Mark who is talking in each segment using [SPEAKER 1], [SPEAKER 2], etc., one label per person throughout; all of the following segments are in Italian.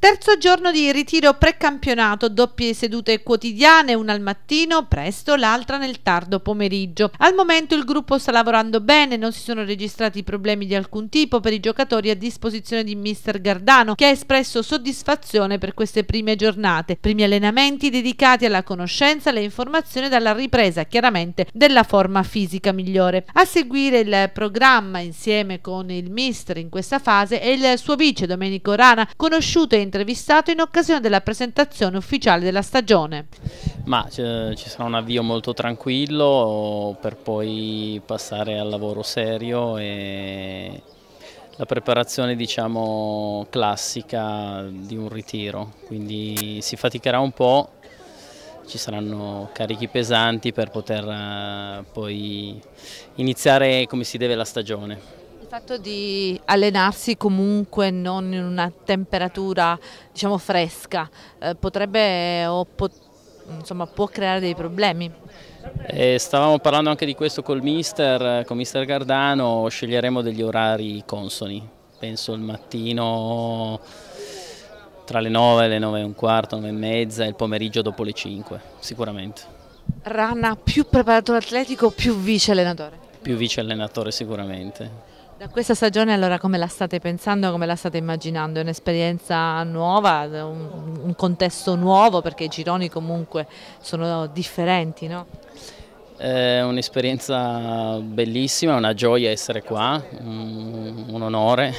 [SPEAKER 1] Terzo giorno di ritiro precampionato, doppie sedute quotidiane, una al mattino, presto, l'altra nel tardo pomeriggio. Al momento il gruppo sta lavorando bene, non si sono registrati problemi di alcun tipo per i giocatori a disposizione di mister Gardano, che ha espresso soddisfazione per queste prime giornate, primi allenamenti dedicati alla conoscenza, alle informazioni e alla ripresa, chiaramente, della forma fisica migliore. A seguire il programma insieme con il mister in questa fase è il suo vice Domenico Rana, conosciuto in intervistato in occasione della presentazione ufficiale della stagione.
[SPEAKER 2] Ma eh, ci sarà un avvio molto tranquillo per poi passare al lavoro serio e la preparazione diciamo classica di un ritiro, quindi si faticherà un po', ci saranno carichi pesanti per poter eh, poi iniziare come si deve la stagione
[SPEAKER 1] fatto di allenarsi comunque non in una temperatura diciamo, fresca eh, potrebbe o pot insomma, può creare dei problemi.
[SPEAKER 2] E eh, stavamo parlando anche di questo col mister, eh, con mister Gardano, sceglieremo degli orari consoni, penso il mattino tra le 9, e le 9 e un quarto, 9 e mezza il pomeriggio dopo le 5, sicuramente.
[SPEAKER 1] Rana più preparatore atletico o più vice allenatore?
[SPEAKER 2] Più vice allenatore sicuramente.
[SPEAKER 1] Da questa stagione allora come la state pensando, come la state immaginando? È un'esperienza nuova, un, un, contesto nuovo perché i gironi comunque sono differenti, no?
[SPEAKER 2] È un'esperienza bellissima, è una gioia essere qua, un, un onore.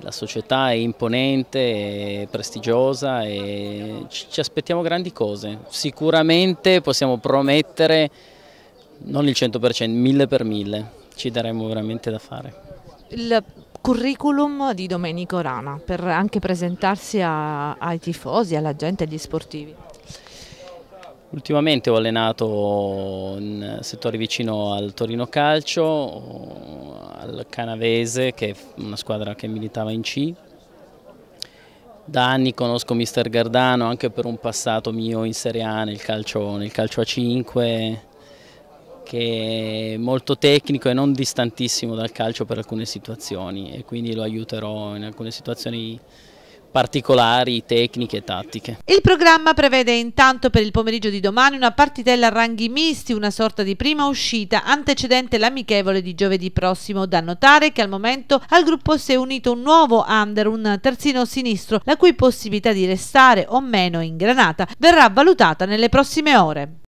[SPEAKER 2] La società è imponente, è prestigiosa e ci aspettiamo grandi cose. Sicuramente possiamo promettere non il 100%, mille per mille ci daremmo veramente da fare.
[SPEAKER 1] Il curriculum di Domenico Rana per anche presentarsi a, ai tifosi, alla gente, agli sportivi?
[SPEAKER 2] Ultimamente ho allenato in settore vicino al Torino Calcio, al Canavese che è una squadra che militava in C. Da anni conosco Mister Gardano anche per un passato mio in Serie A nel calcio, nel calcio A5, che è molto tecnico e non distantissimo dal calcio per alcune situazioni e quindi lo aiuterò in alcune situazioni particolari, tecniche e tattiche.
[SPEAKER 1] Il programma prevede intanto per il pomeriggio di domani una partitella a ranghi misti, una sorta di prima uscita antecedente l'amichevole di giovedì prossimo. Da notare che al momento al gruppo si è unito un nuovo under, un terzino sinistro, la cui possibilità di restare o meno in granata verrà valutata nelle prossime ore.